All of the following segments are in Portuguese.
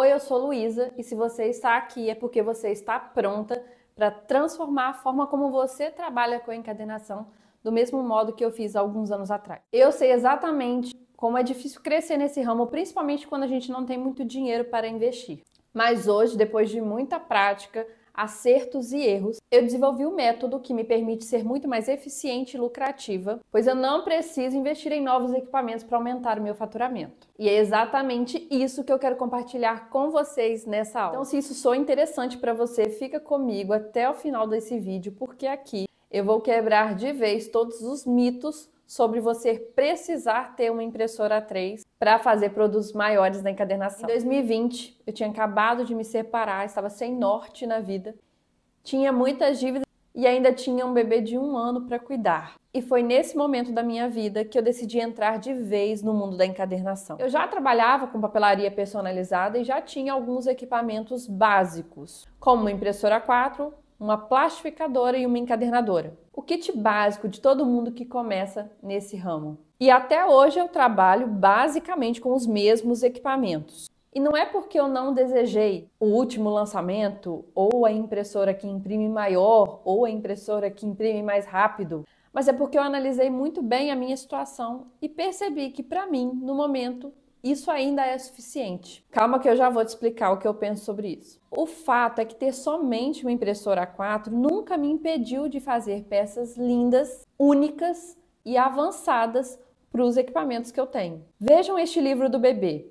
Oi, eu sou Luísa e se você está aqui é porque você está pronta para transformar a forma como você trabalha com a encadenação do mesmo modo que eu fiz alguns anos atrás. Eu sei exatamente como é difícil crescer nesse ramo, principalmente quando a gente não tem muito dinheiro para investir. Mas hoje, depois de muita prática, acertos e erros, eu desenvolvi um método que me permite ser muito mais eficiente e lucrativa, pois eu não preciso investir em novos equipamentos para aumentar o meu faturamento. E é exatamente isso que eu quero compartilhar com vocês nessa aula. Então, se isso sou interessante para você, fica comigo até o final desse vídeo, porque aqui eu vou quebrar de vez todos os mitos sobre você precisar ter uma impressora 3 para fazer produtos maiores na encadernação. Em 2020, eu tinha acabado de me separar, estava sem norte na vida, tinha muitas dívidas e ainda tinha um bebê de um ano para cuidar. E foi nesse momento da minha vida que eu decidi entrar de vez no mundo da encadernação. Eu já trabalhava com papelaria personalizada e já tinha alguns equipamentos básicos, como impressora 4, uma plastificadora e uma encadernadora. O kit básico de todo mundo que começa nesse ramo. E até hoje eu trabalho basicamente com os mesmos equipamentos. E não é porque eu não desejei o último lançamento, ou a impressora que imprime maior, ou a impressora que imprime mais rápido, mas é porque eu analisei muito bem a minha situação e percebi que, para mim, no momento, isso ainda é suficiente. Calma que eu já vou te explicar o que eu penso sobre isso. O fato é que ter somente uma impressora A4 nunca me impediu de fazer peças lindas, únicas e avançadas para os equipamentos que eu tenho. Vejam este livro do bebê.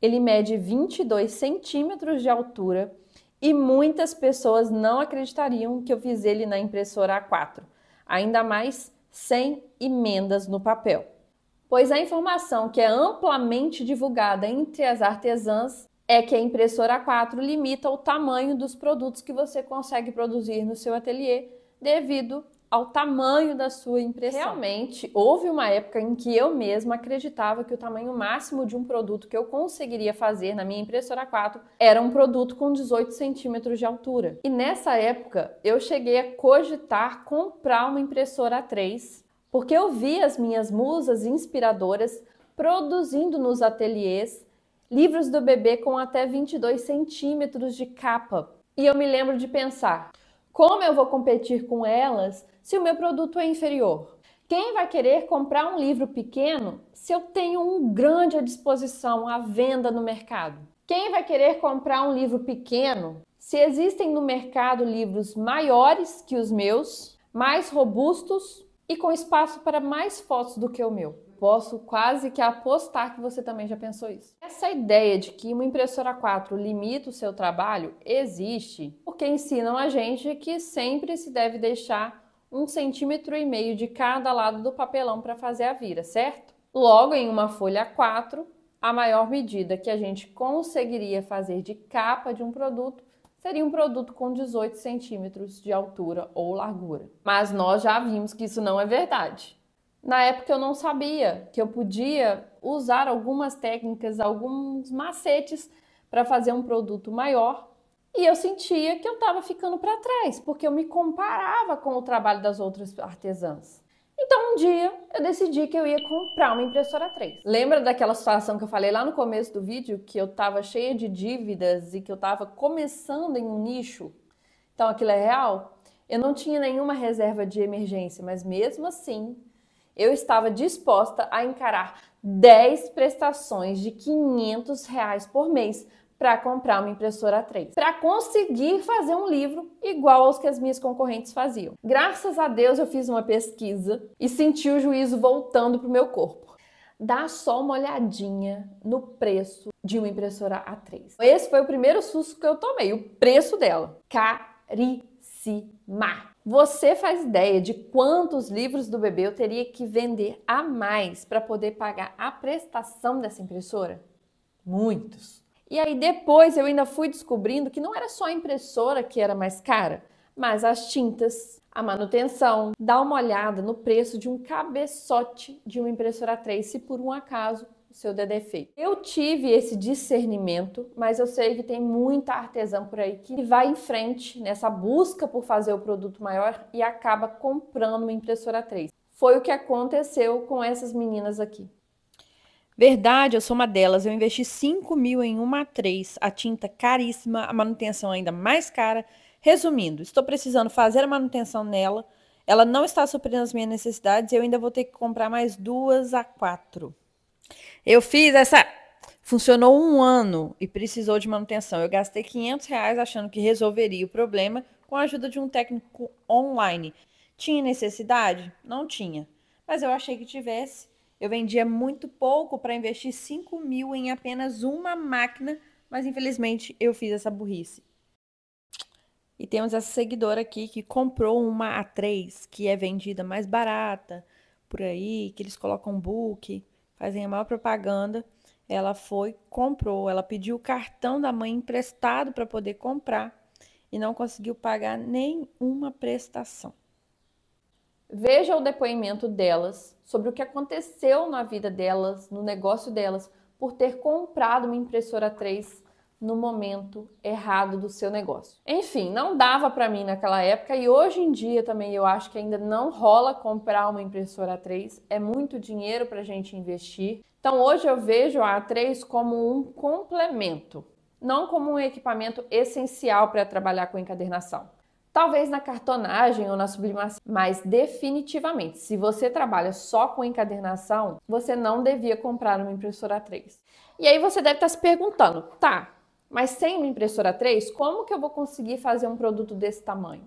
Ele mede 22 centímetros de altura e muitas pessoas não acreditariam que eu fiz ele na impressora A4, ainda mais sem emendas no papel pois a informação que é amplamente divulgada entre as artesãs é que a impressora A4 limita o tamanho dos produtos que você consegue produzir no seu ateliê devido ao tamanho da sua impressão. Realmente, houve uma época em que eu mesma acreditava que o tamanho máximo de um produto que eu conseguiria fazer na minha impressora 4 era um produto com 18 centímetros de altura. E nessa época, eu cheguei a cogitar comprar uma impressora 3 porque eu vi as minhas musas inspiradoras produzindo nos ateliês livros do bebê com até 22 centímetros de capa. E eu me lembro de pensar: como eu vou competir com elas se o meu produto é inferior? Quem vai querer comprar um livro pequeno se eu tenho um grande à disposição à venda no mercado? Quem vai querer comprar um livro pequeno se existem no mercado livros maiores que os meus, mais robustos e com espaço para mais fotos do que o meu. Posso quase que apostar que você também já pensou isso. Essa ideia de que uma impressora 4 limita o seu trabalho existe porque ensinam a gente que sempre se deve deixar um centímetro e meio de cada lado do papelão para fazer a vira, certo? Logo, em uma folha 4, a maior medida que a gente conseguiria fazer de capa de um produto seria um produto com 18 centímetros de altura ou largura. Mas nós já vimos que isso não é verdade. Na época eu não sabia que eu podia usar algumas técnicas, alguns macetes para fazer um produto maior e eu sentia que eu estava ficando para trás, porque eu me comparava com o trabalho das outras artesãs. Então um dia eu decidi que eu ia comprar uma impressora 3. Lembra daquela situação que eu falei lá no começo do vídeo que eu tava cheia de dívidas e que eu tava começando em um nicho? Então aquilo é real? Eu não tinha nenhuma reserva de emergência, mas mesmo assim eu estava disposta a encarar 10 prestações de 500 reais por mês para comprar uma impressora 3, para conseguir fazer um livro igual aos que as minhas concorrentes faziam. Graças a Deus eu fiz uma pesquisa e senti o juízo voltando para o meu corpo. Dá só uma olhadinha no preço de uma impressora A3. Esse foi o primeiro susto que eu tomei, o preço dela. Caríssima. Você faz ideia de quantos livros do bebê eu teria que vender a mais para poder pagar a prestação dessa impressora? Muitos. E aí depois eu ainda fui descobrindo que não era só a impressora que era mais cara, mas as tintas, a manutenção. Dá uma olhada no preço de um cabeçote de uma impressora 3 se por um acaso o seu der defeito. É eu tive esse discernimento, mas eu sei que tem muita artesã por aí que vai em frente nessa busca por fazer o produto maior e acaba comprando uma impressora 3. Foi o que aconteceu com essas meninas aqui. Verdade, eu sou uma delas. Eu investi 5 mil em uma A3, a tinta caríssima, a manutenção ainda mais cara. Resumindo, estou precisando fazer a manutenção nela. Ela não está suprindo as minhas necessidades e eu ainda vou ter que comprar mais duas a quatro. Eu fiz essa. Funcionou um ano e precisou de manutenção. Eu gastei 500 reais achando que resolveria o problema com a ajuda de um técnico online. Tinha necessidade? Não tinha. Mas eu achei que tivesse eu vendia muito pouco para investir 5 mil em apenas uma máquina, mas infelizmente eu fiz essa burrice. E temos essa seguidora aqui que comprou uma A3, que é vendida mais barata por aí, que eles colocam book, fazem a maior propaganda. Ela foi, comprou, ela pediu o cartão da mãe emprestado para poder comprar e não conseguiu pagar nenhuma prestação. Veja o depoimento delas sobre o que aconteceu na vida delas, no negócio delas, por ter comprado uma impressora 3 no momento errado do seu negócio. Enfim, não dava para mim naquela época e hoje em dia também eu acho que ainda não rola comprar uma impressora 3 é muito dinheiro para a gente investir. Então hoje eu vejo a A3 como um complemento, não como um equipamento essencial para trabalhar com encadernação. Talvez na cartonagem ou na sublimação, mas definitivamente, se você trabalha só com encadernação, você não devia comprar uma impressora 3. E aí você deve estar tá se perguntando, tá, mas sem uma impressora 3, como que eu vou conseguir fazer um produto desse tamanho?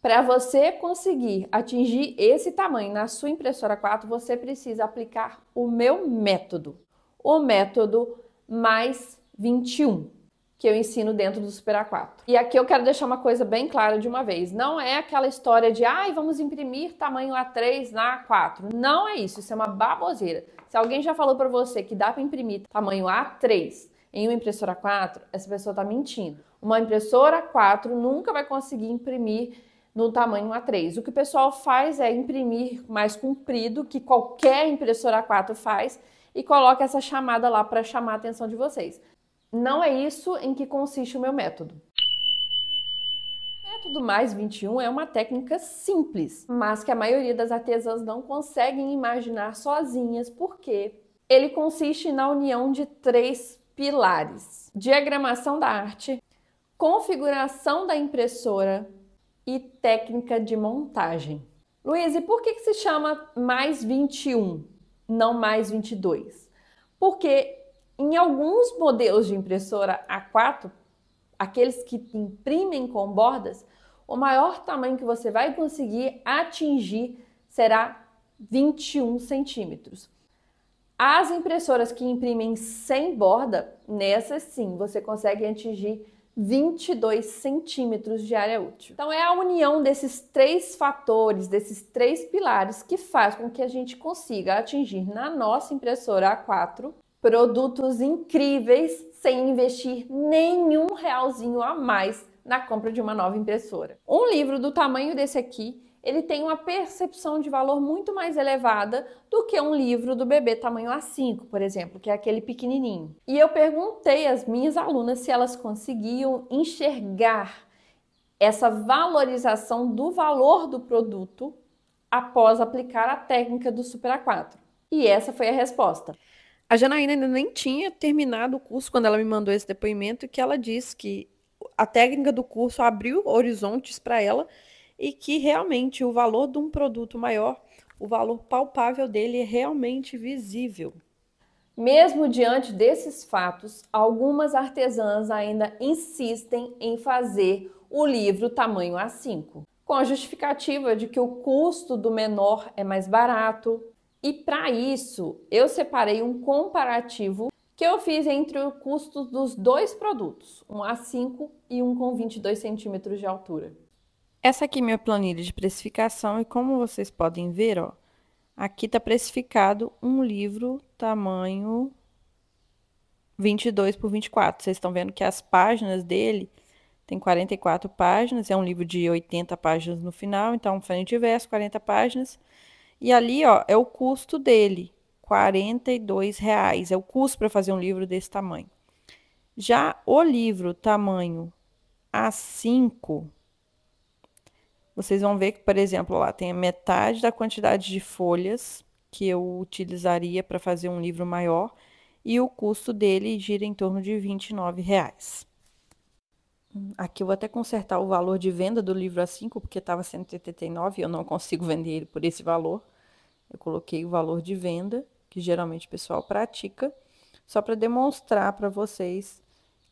Para você conseguir atingir esse tamanho na sua impressora 4, você precisa aplicar o meu método, o método mais 21 que eu ensino dentro do Super A4. E aqui eu quero deixar uma coisa bem clara de uma vez. Não é aquela história de, ai, vamos imprimir tamanho A3 na A4. Não é isso, isso é uma baboseira. Se alguém já falou para você que dá para imprimir tamanho A3 em uma impressora 4, essa pessoa está mentindo. Uma impressora 4 nunca vai conseguir imprimir no tamanho A3. O que o pessoal faz é imprimir mais comprido, que qualquer impressora 4 faz, e coloca essa chamada lá para chamar a atenção de vocês não é isso em que consiste o meu método. O método mais 21 é uma técnica simples, mas que a maioria das artesãs não conseguem imaginar sozinhas, porque ele consiste na união de três pilares: diagramação da arte, configuração da impressora e técnica de montagem. Luiz, e por que, que se chama mais 21, não mais 22? Porque em alguns modelos de impressora A4, aqueles que imprimem com bordas, o maior tamanho que você vai conseguir atingir será 21 centímetros. As impressoras que imprimem sem borda, nessas sim, você consegue atingir 22 centímetros de área útil. Então é a união desses três fatores, desses três pilares que faz com que a gente consiga atingir na nossa impressora A4 produtos incríveis sem investir nenhum realzinho a mais na compra de uma nova impressora. Um livro do tamanho desse aqui, ele tem uma percepção de valor muito mais elevada do que um livro do bebê tamanho A5, por exemplo, que é aquele pequenininho. E eu perguntei às minhas alunas se elas conseguiam enxergar essa valorização do valor do produto após aplicar a técnica do Super A4. E essa foi a resposta. A Janaína ainda nem tinha terminado o curso quando ela me mandou esse depoimento, que ela disse que a técnica do curso abriu horizontes para ela e que realmente o valor de um produto maior, o valor palpável dele é realmente visível. Mesmo diante desses fatos, algumas artesãs ainda insistem em fazer o livro tamanho A5, com a justificativa de que o custo do menor é mais barato, e para isso, eu separei um comparativo que eu fiz entre o custo dos dois produtos, um A5 e um com 22 centímetros de altura. Essa aqui é minha planilha de precificação e como vocês podem ver, ó, aqui está precificado um livro tamanho 22 por 24. Vocês estão vendo que as páginas dele tem 44 páginas, é um livro de 80 páginas no final, então frente e verso, 40 páginas. E ali, ó, é o custo dele, R$ reais é o custo para fazer um livro desse tamanho. Já o livro tamanho A5, vocês vão ver que, por exemplo, lá tem a metade da quantidade de folhas que eu utilizaria para fazer um livro maior e o custo dele gira em torno de R$ reais. Aqui eu vou até consertar o valor de venda do livro A5, porque estava 189 e eu não consigo vender ele por esse valor. Eu coloquei o valor de venda, que geralmente o pessoal pratica, só para demonstrar para vocês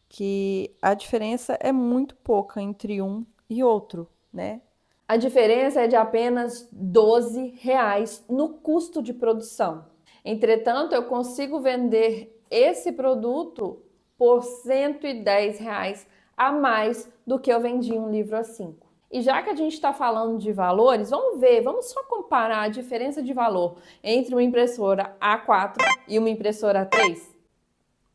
que a diferença é muito pouca entre um e outro, né? A diferença é de apenas 12 reais no custo de produção. Entretanto, eu consigo vender esse produto por 110 reais a mais do que eu vendi um livro a cinco. E já que a gente está falando de valores, vamos ver, vamos só comparar a diferença de valor entre uma impressora A4 e uma impressora A3?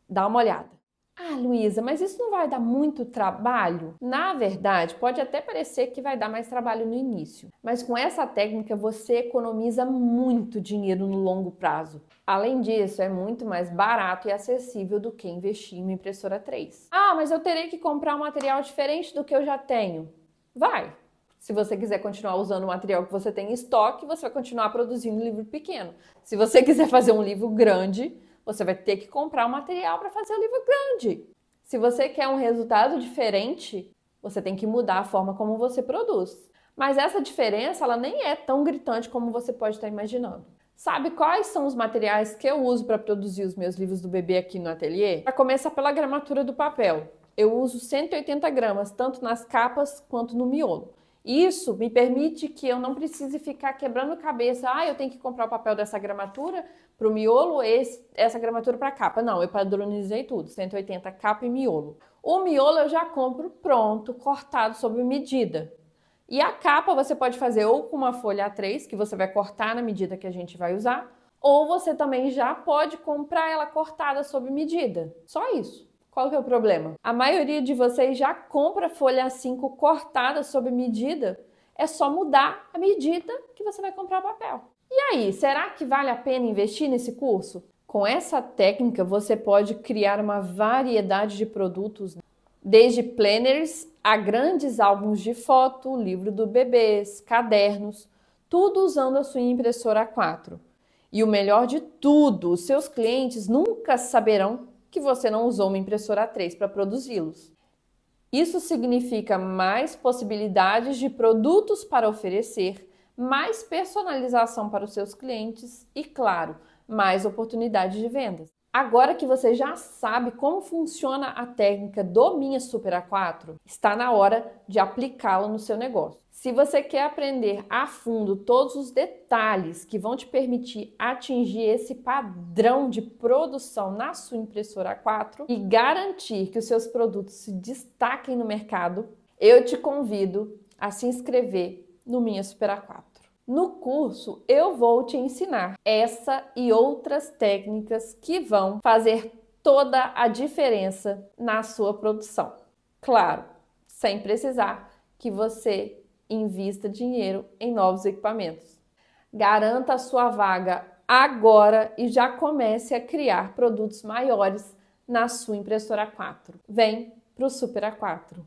Dá uma olhada. Ah, Luísa, mas isso não vai dar muito trabalho? Na verdade, pode até parecer que vai dar mais trabalho no início, mas com essa técnica você economiza muito dinheiro no longo prazo. Além disso, é muito mais barato e acessível do que investir em uma impressora 3. Ah, mas eu terei que comprar um material diferente do que eu já tenho. Vai. Se você quiser continuar usando o material que você tem em estoque, você vai continuar produzindo um livro pequeno. Se você quiser fazer um livro grande, você vai ter que comprar o um material para fazer o um livro grande. Se você quer um resultado diferente, você tem que mudar a forma como você produz. Mas essa diferença ela nem é tão gritante como você pode estar tá imaginando. Sabe quais são os materiais que eu uso para produzir os meus livros do bebê aqui no ateliê? Para começar pela gramatura do papel eu uso 180 gramas, tanto nas capas quanto no miolo. Isso me permite que eu não precise ficar quebrando cabeça. Ah, eu tenho que comprar o papel dessa gramatura para o miolo, esse, essa gramatura para capa. Não, eu padronizei tudo: 180 capa e miolo. O miolo eu já compro pronto, cortado sob medida. E a capa você pode fazer ou com uma folha A3, que você vai cortar na medida que a gente vai usar, ou você também já pode comprar ela cortada sob medida. Só isso. Qual que é o problema? A maioria de vocês já compra folha A5 cortada sob medida. É só mudar a medida que você vai comprar o papel. E aí, será que vale a pena investir nesse curso? Com essa técnica, você pode criar uma variedade de produtos, né? desde planners a grandes álbuns de foto, livro do bebês, cadernos, tudo usando a sua impressora A4. E o melhor de tudo, seus clientes nunca saberão que você não usou uma impressora 3 para produzi-los. Isso significa mais possibilidades de produtos para oferecer, mais personalização para os seus clientes e, claro, mais oportunidades de vendas. Agora que você já sabe como funciona a técnica do Minha Super A4, está na hora de aplicá-la no seu negócio. Se você quer aprender a fundo todos os detalhes que vão te permitir atingir esse padrão de produção na sua impressora 4 e garantir que os seus produtos se destaquem no mercado, eu te convido a se inscrever no Minha Super a 4. No curso, eu vou te ensinar essa e outras técnicas que vão fazer toda a diferença na sua produção. Claro, sem precisar que você Invista dinheiro em novos equipamentos. Garanta a sua vaga agora e já comece a criar produtos maiores na sua impressora 4. Vem para o Super A4.